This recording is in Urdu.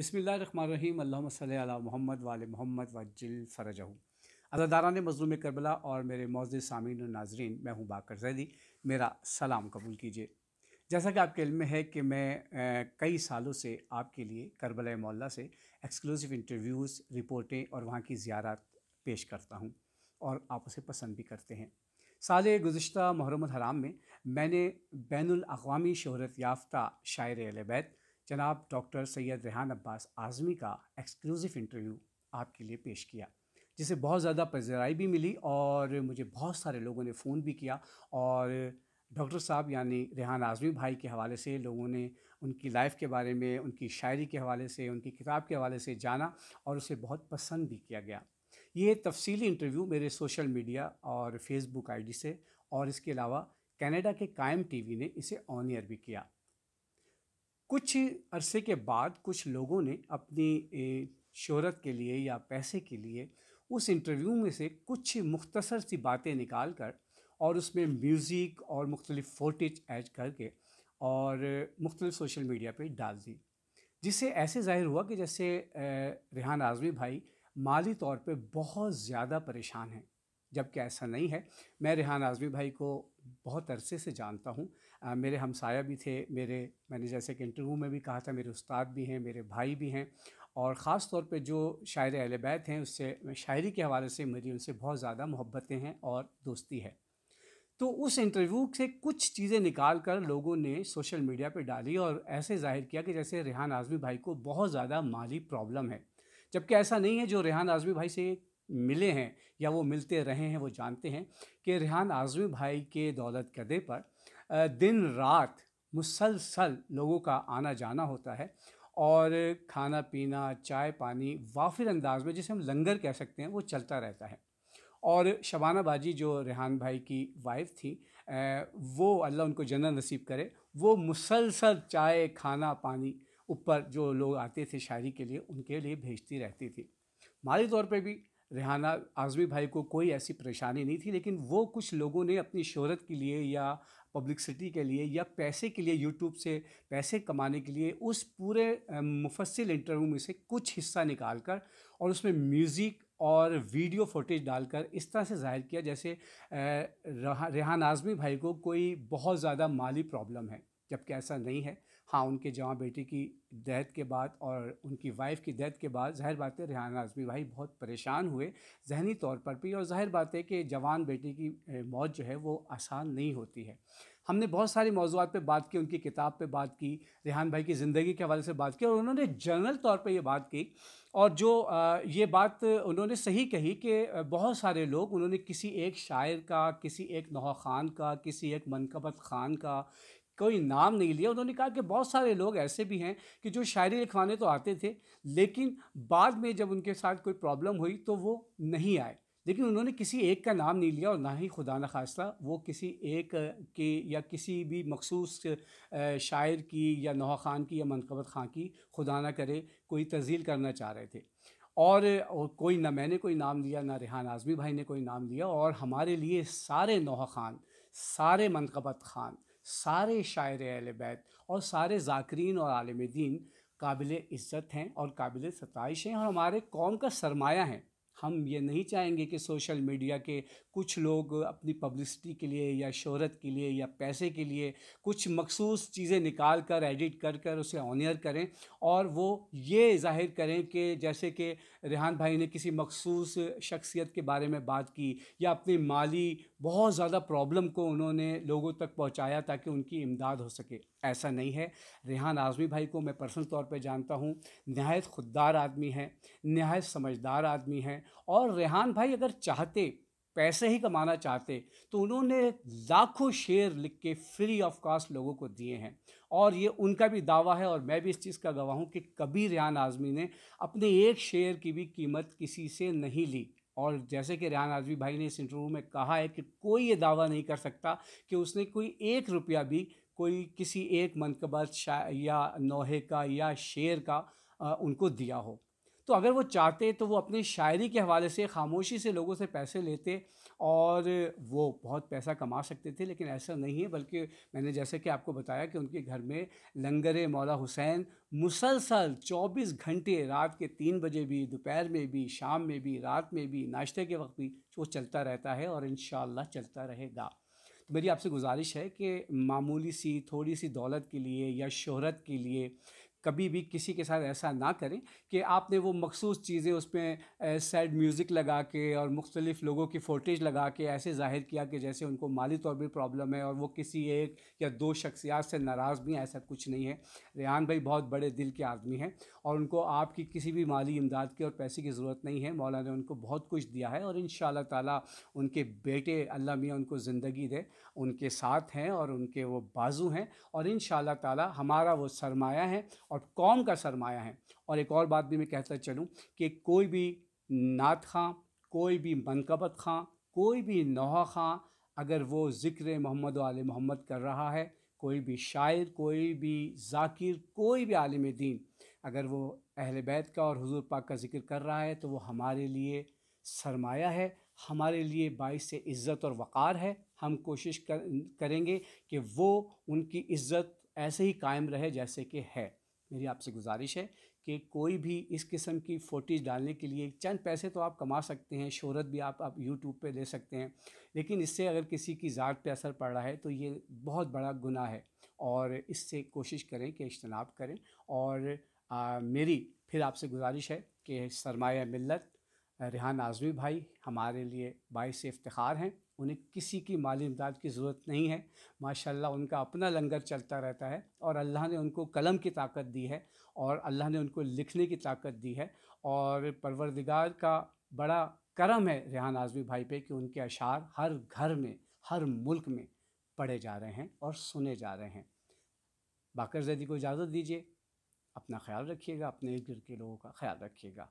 بسم اللہ الرحمن الرحیم اللہ صلی علیہ محمد وال محمد وجل فرجہو ہوں مظلوم کربلا اور میرے سامین سامعین ناظرین میں ہوں باکر زیدی میرا سلام قبول کیجیے جیسا کہ آپ کے علم میں ہے کہ میں کئی سالوں سے آپ کے لیے کربلا مولا سے ایکسکلوزیف انٹرویوز رپورٹیں اور وہاں کی زیارات پیش کرتا ہوں اور آپ اسے پسند بھی کرتے ہیں سال گزشتہ محرم الحرام میں میں نے بین الاقوامی شہرت یافتہ شاعر بیت جناب ڈاکٹر سید ریحان عباس اعظمی کا ایکسکلوزو انٹرویو آپ کے لیے پیش کیا جسے بہت زیادہ پذرائی بھی ملی اور مجھے بہت سارے لوگوں نے فون بھی کیا اور ڈاکٹر صاحب یعنی ریحان اعظمی بھائی کے حوالے سے لوگوں نے ان کی لائف کے بارے میں ان کی شاعری کے حوالے سے ان کی کتاب کے حوالے سے جانا اور اسے بہت پسند بھی کیا گیا یہ تفصیلی انٹرویو میرے سوشل میڈیا اور فیس بک آئی ڈی سے اور اس کے علاوہ کینیڈا کے قائم ٹی وی نے اسے آن ایئر بھی کیا کچھ عرصے کے بعد کچھ لوگوں نے اپنی شہرت کے لیے یا پیسے کے لیے اس انٹرویو میں سے کچھ مختصر سی باتیں نکال کر اور اس میں میوزک اور مختلف فوٹیج ایڈ کر کے اور مختلف سوشل میڈیا پہ ڈال دی جس سے ایسے ظاہر ہوا کہ جیسے ریحان اعظمی بھائی مالی طور پہ بہت زیادہ پریشان ہیں جبکہ ایسا نہیں ہے میں ریحان اعظمی بھائی کو بہت عرصے سے جانتا ہوں میرے ہمسایہ بھی تھے میرے میں نے جیسے کہ انٹرویو میں بھی کہا تھا میرے استاد بھی ہیں میرے بھائی بھی ہیں اور خاص طور پہ جو شاعر اہل بیت ہیں اس سے شاعری کے حوالے سے میری ان سے بہت زیادہ محبتیں ہیں اور دوستی ہے تو اس انٹرویو سے کچھ چیزیں نکال کر لوگوں نے سوشل میڈیا پہ ڈالی اور ایسے ظاہر کیا کہ جیسے ریحان اعظمی بھائی کو بہت زیادہ مالی پرابلم ہے جبکہ ایسا نہیں ہے جو ریحان اعظمی بھائی سے ملے ہیں یا وہ ملتے رہے ہیں وہ جانتے ہیں کہ ریحان اعظمی بھائی کے دولت کردے پر دن رات مسلسل لوگوں کا آنا جانا ہوتا ہے اور کھانا پینا چائے پانی وافر انداز میں جسے ہم لنگر کہہ سکتے ہیں وہ چلتا رہتا ہے اور شبانہ باجی جو ریحان بھائی کی وائف تھی وہ اللہ ان کو جنا نصیب کرے وہ مسلسل چائے کھانا پانی اوپر جو لوگ آتے تھے شاعری کے لیے ان کے لیے بھیجتی رہتی تھی مالی طور پہ بھی ریحانہ اعظمی بھائی کو کوئی ایسی پریشانی نہیں تھی لیکن وہ کچھ لوگوں نے اپنی شہرت کے لیے یا پبلکسٹی کے لیے یا پیسے کے لیے یوٹیوب سے پیسے کمانے کے لیے اس پورے مفصل انٹرویو میں سے کچھ حصہ نکال کر اور اس میں میوزک اور ویڈیو فوٹیج ڈال کر اس طرح سے ظاہر کیا جیسے ریحان اعظمی بھائی کو کوئی بہت زیادہ مالی پرابلم ہے جب کہ ایسا نہیں ہے ہاں ان کے جوان بیٹی کی دیت کے بعد اور ان کی وائف کی دیت کے بعد ظاہر بات ہے ریحان اعظمی بھائی بہت پریشان ہوئے ذہنی طور پر بھی اور ظاہر بات ہے کہ جوان بیٹی کی موت جو ہے وہ آسان نہیں ہوتی ہے ہم نے بہت سارے موضوعات پہ بات کی ان کی کتاب پہ بات کی ریحان بھائی کی زندگی کے حوالے سے بات کی اور انہوں نے جنرل طور پہ یہ بات کی اور جو یہ بات انہوں نے صحیح کہی کہ بہت سارے لوگ انہوں نے کسی ایک شاعر کا کسی ایک خان کا کسی ایک منقبت خان کا کوئی نام نہیں لیا انہوں نے کہا کہ بہت سارے لوگ ایسے بھی ہیں کہ جو شاعری لکھوانے تو آتے تھے لیکن بعد میں جب ان کے ساتھ کوئی پرابلم ہوئی تو وہ نہیں آئے لیکن انہوں نے کسی ایک کا نام نہیں لیا اور نہ ہی خدا نخواستہ وہ کسی ایک کے یا کسی بھی مخصوص شاعر کی یا نوح خان کی یا منقبت خان کی خدا نہ کرے کوئی تزیل کرنا چاہ رہے تھے اور کوئی نہ میں نے کوئی نام لیا نہ ریحان اعظمی بھائی نے کوئی نام لیا اور ہمارے لیے سارے خان سارے منقبت خان سارے شاعر اہل بیت اور سارے ذاکرین اور عالم دین قابل عزت ہیں اور قابل ستائش ہیں اور ہمارے قوم کا سرمایہ ہیں ہم یہ نہیں چاہیں گے کہ سوشل میڈیا کے کچھ لوگ اپنی پبلسٹی کے لیے یا شہرت کے لیے یا پیسے کے لیے کچھ مخصوص چیزیں نکال کر ایڈٹ کر کر اسے آنیر کریں اور وہ یہ ظاہر کریں کہ جیسے کہ ریحان بھائی نے کسی مخصوص شخصیت کے بارے میں بات کی یا اپنی مالی بہت زیادہ پرابلم کو انہوں نے لوگوں تک پہنچایا تاکہ ان کی امداد ہو سکے ایسا نہیں ہے ریحان اعظمی بھائی کو میں پرسنل طور پہ جانتا ہوں نہایت خوددار آدمی ہے نہایت سمجھدار آدمی ہیں اور ریحان بھائی اگر چاہتے پیسے ہی کمانا چاہتے تو انہوں نے لاکھوں شعر لکھ کے فری آف کاسٹ لوگوں کو دیے ہیں اور یہ ان کا بھی دعویٰ ہے اور میں بھی اس چیز کا گواہ ہوں کہ کبھی ریحان اعظمی نے اپنے ایک شعر کی بھی قیمت کسی سے نہیں لی اور جیسے کہ ریحان اعظمی بھائی نے اس انٹرویو میں کہا ہے کہ کوئی یہ دعویٰ نہیں کر سکتا کہ اس نے کوئی ایک روپیہ بھی کوئی کسی ایک منقبت یا نوہے کا یا شیئر کا ان کو دیا ہو تو اگر وہ چاہتے تو وہ اپنی شاعری کے حوالے سے خاموشی سے لوگوں سے پیسے لیتے اور وہ بہت پیسہ کما سکتے تھے لیکن ایسا نہیں ہے بلکہ میں نے جیسے کہ آپ کو بتایا کہ ان کے گھر میں لنگر مولا حسین مسلسل چوبیس گھنٹے رات کے تین بجے بھی دوپہر میں بھی شام میں بھی رات میں بھی ناشتے کے وقت بھی وہ چلتا رہتا ہے اور انشاءاللہ چلتا رہے گا میری آپ سے گزارش ہے کہ معمولی سی تھوڑی سی دولت کے لیے یا شہرت کے لیے کبھی بھی کسی کے ساتھ ایسا نہ کریں کہ آپ نے وہ مخصوص چیزیں اس میں سیڈ میوزک لگا کے اور مختلف لوگوں کی فوٹیج لگا کے ایسے ظاہر کیا کہ جیسے ان کو مالی طور پر پرابلم ہے اور وہ کسی ایک یا دو شخصیات سے ناراض بھی ہیں ایسا کچھ نہیں ہے ریحان بھائی بہت بڑے دل کے آدمی ہیں اور ان کو آپ کی کسی بھی مالی امداد کی اور پیسے کی ضرورت نہیں ہے مولا نے ان کو بہت کچھ دیا ہے اور ان شاء اللہ تعالیٰ ان کے بیٹے اللہ میاں ان کو زندگی دے ان کے ساتھ ہیں اور ان کے وہ بازو ہیں اور ان شاء اللہ تعالیٰ ہمارا وہ سرمایہ ہے اور قوم کا سرمایہ ہے اور ایک اور بات بھی میں کہتا چلوں کہ کوئی بھی نعت خان کوئی بھی منقبت خان کوئی بھی نوع خان اگر وہ ذکر محمد و آل محمد کر رہا ہے کوئی بھی شاعر کوئی بھی ذاکر کوئی بھی عالم دین اگر وہ اہل بیت کا اور حضور پاک کا ذکر کر رہا ہے تو وہ ہمارے لیے سرمایہ ہے ہمارے لیے باعث عزت اور وقار ہے ہم کوشش کریں گے کہ وہ ان کی عزت ایسے ہی قائم رہے جیسے کہ ہے میری آپ سے گزارش ہے کہ کوئی بھی اس قسم کی فوٹیج ڈالنے کے لیے چند پیسے تو آپ کما سکتے ہیں شہرت بھی آپ آپ یوٹیوب پہ دے سکتے ہیں لیکن اس سے اگر کسی کی ذات پہ اثر پڑ رہا ہے تو یہ بہت بڑا گناہ ہے اور اس سے کوشش کریں کہ اجتناب کریں اور میری پھر آپ سے گزارش ہے کہ سرمایہ ملت ریحان اعظمی بھائی ہمارے لیے باعث افتخار ہیں انہیں کسی کی مالی امداد کی ضرورت نہیں ہے ماشاء اللہ ان کا اپنا لنگر چلتا رہتا ہے اور اللہ نے ان کو قلم کی طاقت دی ہے اور اللہ نے ان کو لکھنے کی طاقت دی ہے اور پروردگار کا بڑا کرم ہے ریحان اعظمی بھائی پہ کہ ان کے اشعار ہر گھر میں ہر ملک میں پڑھے جا رہے ہیں اور سنے جا رہے ہیں زیدی کو اجازت دیجیے اپنا خیال رکھیے گا اپنے ارد گرد کے لوگوں کا خیال رکھیے گا